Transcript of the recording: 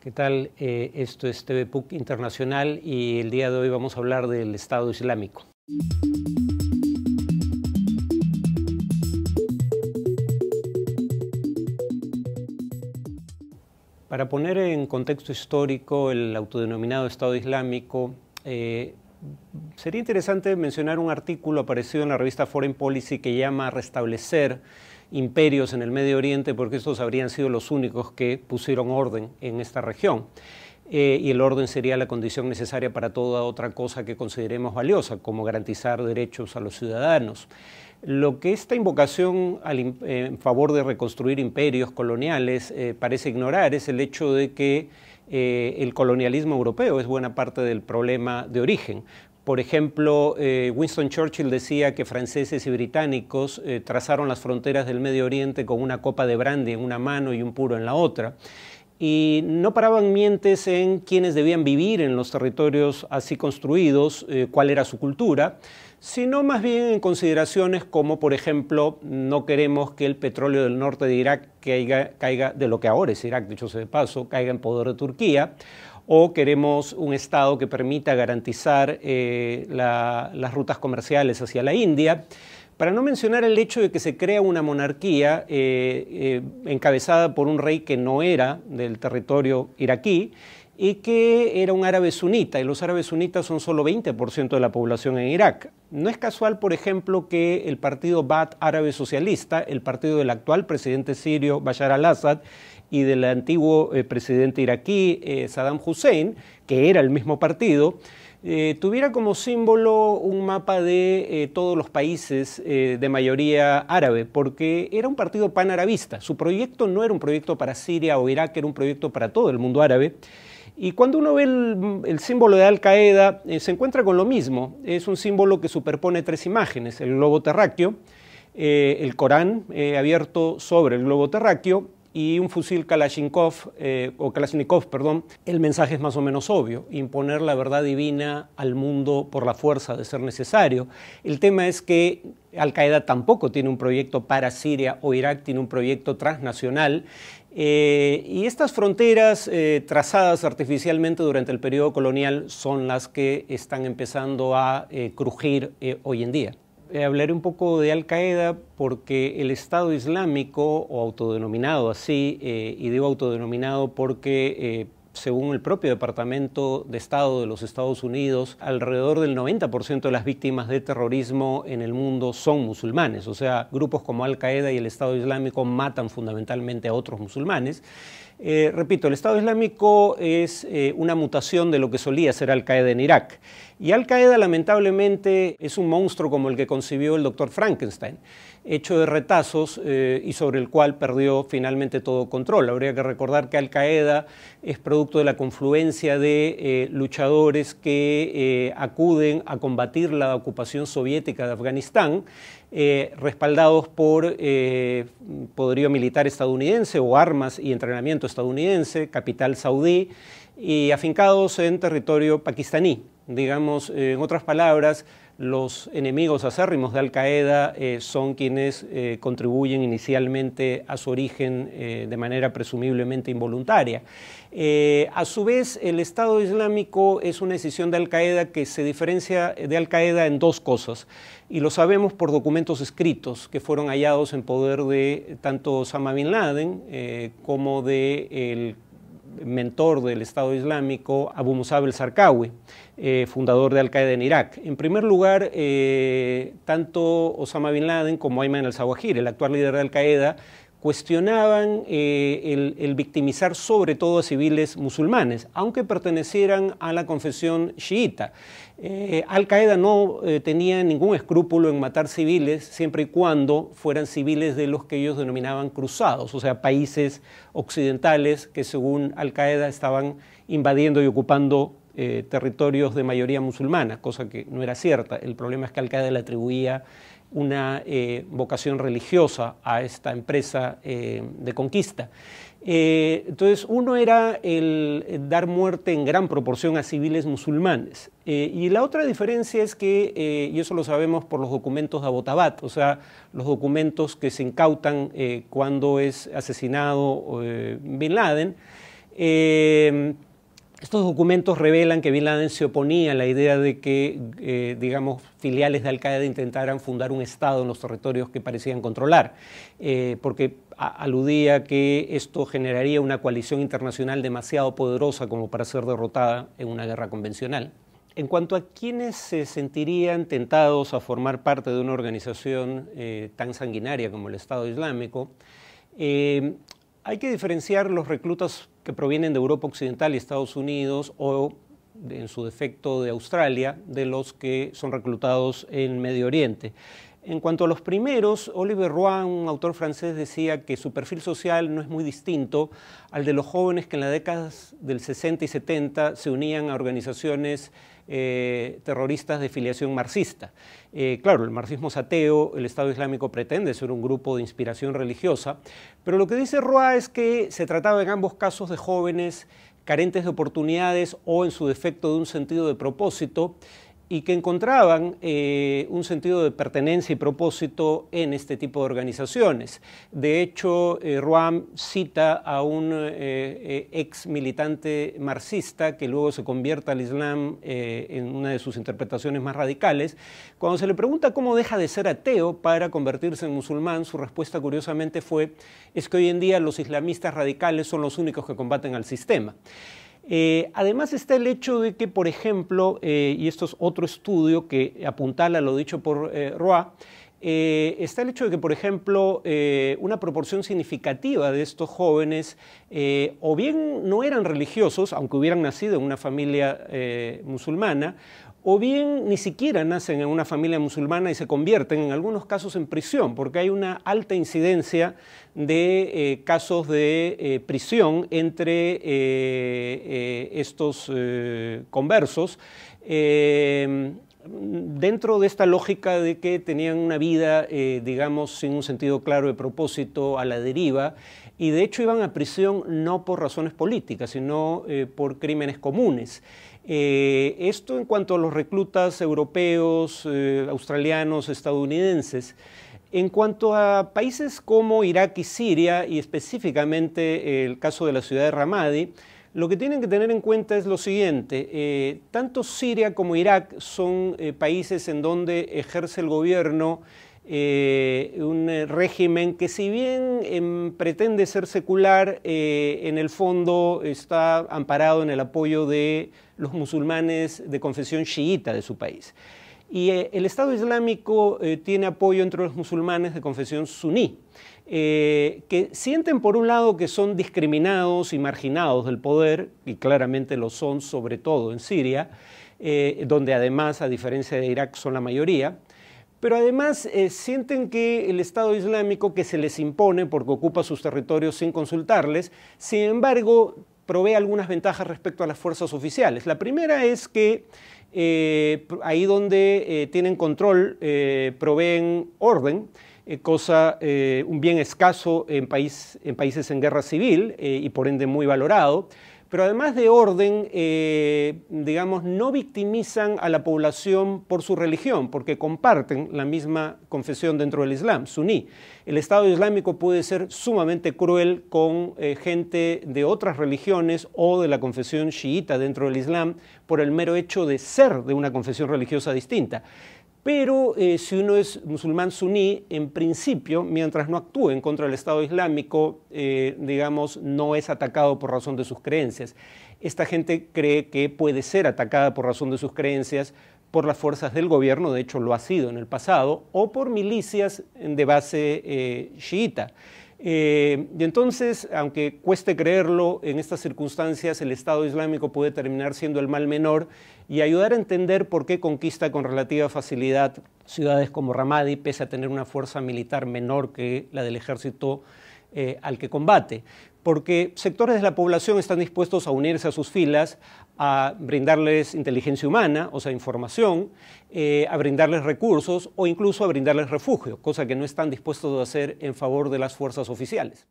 ¿Qué tal? Eh, esto es TV PUC Internacional y el día de hoy vamos a hablar del Estado Islámico. Para poner en contexto histórico el autodenominado Estado Islámico, eh, sería interesante mencionar un artículo aparecido en la revista Foreign Policy que llama Restablecer imperios en el Medio Oriente porque estos habrían sido los únicos que pusieron orden en esta región. Eh, y el orden sería la condición necesaria para toda otra cosa que consideremos valiosa, como garantizar derechos a los ciudadanos. Lo que esta invocación eh, en favor de reconstruir imperios coloniales eh, parece ignorar es el hecho de que el colonialismo europeo es buena parte del problema de origen. Por ejemplo, eh, Winston Churchill decía que franceses y británicos eh, trazaron las fronteras del Medio Oriente con una copa de brandy en una mano y un puro en la otra. Y no paraban mientes en quienes debían vivir en los territorios así construidos, eh, cuál era su cultura, sino más bien en consideraciones como, por ejemplo, no queremos que el petróleo del norte de Irak caiga, caiga de lo que ahora es Irak, dicho sea de paso, caiga en poder de Turquía, o queremos un Estado que permita garantizar eh, las rutas comerciales hacia la India, para no mencionar el hecho de que se crea una monarquía eh, eh, encabezada por un rey que no era del territorio iraquí y que era un árabe sunita, y los árabes sunitas son solo 20% de la población en Irak. No es casual, por ejemplo, que el partido Ba'ath Árabe Socialista, el partido del actual presidente sirio Bashar al-Assad, y del antiguo eh, presidente iraquí eh, Saddam Hussein, que era el mismo partido, eh, tuviera como símbolo un mapa de todos los países de mayoría árabe, porque era un partido panarabista. Su proyecto no era un proyecto para Siria o Irak, era un proyecto para todo el mundo árabe. Y cuando uno ve el, el símbolo de Al-Qaeda, se encuentra con lo mismo. Es un símbolo que superpone tres imágenes, el globo terráqueo, el Corán abierto sobre el globo terráqueo y un fusil Kalashnikov, eh, o Kalashnikov, perdón, el mensaje es más o menos obvio, imponer la verdad divina al mundo por la fuerza de ser necesario. El tema es que Al-Qaeda tampoco tiene un proyecto para Siria o Irak, tiene un proyecto transnacional eh, y estas fronteras eh, trazadas artificialmente durante el periodo colonial son las que están empezando a crujir hoy en día. Eh, hablaré un poco de Al Qaeda porque el Estado Islámico, o autodenominado así, eh, y digo autodenominado porque eh, según el propio Departamento de Estado de los Estados Unidos, alrededor del 90% de las víctimas de terrorismo en el mundo son musulmanes. O sea, grupos como Al Qaeda y el Estado Islámico matan fundamentalmente a otros musulmanes. Eh, repito, el Estado Islámico es eh, una mutación de lo que solía ser Al-Qaeda en Irak. Y Al-Qaeda lamentablemente es un monstruo como el que concibió el doctor Frankenstein hecho de retazos eh, y sobre el cual perdió finalmente todo control. Habría que recordar que Al Qaeda es producto de la confluencia de eh, luchadores que eh, acuden a combatir la ocupación soviética de Afganistán. respaldados por poderío militar estadounidense o armas y entrenamiento estadounidense, capital saudí, y afincados en territorio pakistaní. Digamos, en otras palabras, los enemigos acérrimos de Al Qaeda eh, son quienes eh, contribuyen inicialmente a su origen eh, de manera presumiblemente involuntaria. a su vez, el Estado Islámico es una decisión de Al Qaeda que se diferencia de Al Qaeda en dos cosas, y lo sabemos por documentos escritos que fueron hallados en poder de tanto Osama Bin Laden como de el mentor del Estado Islámico, Abu Musab el-Zarqawi, eh, fundador de Al-Qaeda en Irak. En primer lugar, eh, tanto Osama Bin Laden como Ayman al-Zawahiri, el actual líder de Al-Qaeda, cuestionaban eh, el, victimizar sobre todo a civiles musulmanes, aunque pertenecieran a la confesión chiita. Eh, Al-Qaeda no eh, tenía ningún escrúpulo en matar civiles siempre y cuando fueran civiles de los que ellos denominaban cruzados, o sea, países occidentales que según Al-Qaeda estaban invadiendo y ocupando territorios de mayoría musulmana, cosa que no era cierta. El problema es que Al-Qaeda le atribuía una eh, vocación religiosa a esta empresa eh, de conquista. Eh, entonces, uno era el dar muerte en gran proporción a civiles musulmanes. y la otra diferencia es que, y eso lo sabemos por los documentos de Abotabat, o sea, los documentos que se incautan cuando es asesinado Bin Laden, estos documentos revelan que Bin Laden se oponía a la idea de que, eh, digamos, filiales de Al-Qaeda intentaran fundar un Estado en los territorios que parecían controlar, eh, porque aludía que esto generaría una coalición internacional demasiado poderosa como para ser derrotada en una guerra convencional. En cuanto a quienes se sentirían tentados a formar parte de una organización eh, tan sanguinaria como el Estado Islámico, hay que diferenciar los reclutas que provienen de Europa Occidental y Estados Unidos o en su defecto de Australia de los que son reclutados en Medio Oriente. En cuanto a los primeros, Oliver Roy, un autor francés, decía que su perfil social no es muy distinto al de los jóvenes que en las décadas del 60 y 70 se unían a organizaciones eh, terroristas de filiación marxista. Eh, claro, el marxismo es ateo, el Estado Islámico pretende ser un grupo de inspiración religiosa, pero lo que dice Roa es que se trataba en ambos casos de jóvenes carentes de oportunidades o en su defecto de un sentido de propósito y que encontraban eh, un sentido de pertenencia y propósito en este tipo de organizaciones. De hecho, eh, Ruam cita a un eh, eh, ex militante marxista que luego se convierte al Islam en una de sus interpretaciones más radicales. Cuando se le pregunta cómo deja de ser ateo para convertirse en musulmán, su respuesta curiosamente fue, es que hoy en día los islamistas radicales son los únicos que combaten al sistema. Eh, además está el hecho de que, por ejemplo, eh, y esto es otro estudio que apuntala lo dicho por eh, Roa, está el hecho de que, por ejemplo, una proporción significativa de estos jóvenes o bien no eran religiosos, aunque hubieran nacido en una familia musulmana, o bien ni siquiera nacen en una familia musulmana y se convierten en algunos casos en prisión, porque hay una alta incidencia de eh, casos de eh, prisión entre eh, estos conversos. Em, dentro de esta lógica de que tenían una vida, digamos, sin un sentido claro de propósito, a la deriva, y de hecho iban a prisión no por razones políticas, sino por crímenes comunes. Eh, esto en cuanto a los reclutas europeos, eh, australianos, estadounidenses. En cuanto a países como Irak y Siria, y específicamente el caso de la ciudad de Ramadi, lo que tienen que tener en cuenta es lo siguiente, eh, tanto Siria como Irak son países en donde ejerce el gobierno un régimen que si bien em, pretende ser secular, en el fondo está amparado en el apoyo de los musulmanes de confesión chiita de su país. Y eh, el Estado Islámico eh, tiene apoyo entre los musulmanes de confesión suní, eh, que sienten por un lado que son discriminados y marginados del poder, y claramente lo son sobre todo en Siria, donde además, a diferencia de Irak, son la mayoría, pero además sienten que el Estado Islámico, que se les impone porque ocupa sus territorios sin consultarles, sin embargo, provee algunas ventajas respecto a las fuerzas oficiales. La primera es que eh, ahí donde eh, tienen control eh, proveen orden, cosa, un bien escaso en países en guerra civil y por ende muy valorado pero además de orden, eh, digamos, no victimizan a la población por su religión, porque comparten la misma confesión dentro del Islam, suní. El Estado Islámico puede ser sumamente cruel con eh, gente de otras religiones o de la confesión chiita dentro del Islam por el mero hecho de ser de una confesión religiosa distinta. Pero eh, si uno es musulmán suní, en principio, mientras no actúe en contra del Estado Islámico, eh, digamos, no es atacado por razón de sus creencias. Esta gente cree que puede ser atacada por razón de sus creencias por las fuerzas del gobierno, de hecho lo ha sido en el pasado, o por milicias de base eh, chiita. Eh, y entonces, aunque cueste creerlo, en estas circunstancias el Estado Islámico puede terminar siendo el mal menor y ayudar a entender por qué conquista con relativa facilidad ciudades como Ramadi, pese a tener una fuerza militar menor que la del ejército eh, al que combate, porque sectores de la población están dispuestos a unirse a sus filas, a brindarles inteligencia humana, o sea, información, eh, a brindarles recursos o incluso a brindarles refugio, cosa que no están dispuestos a hacer en favor de las fuerzas oficiales.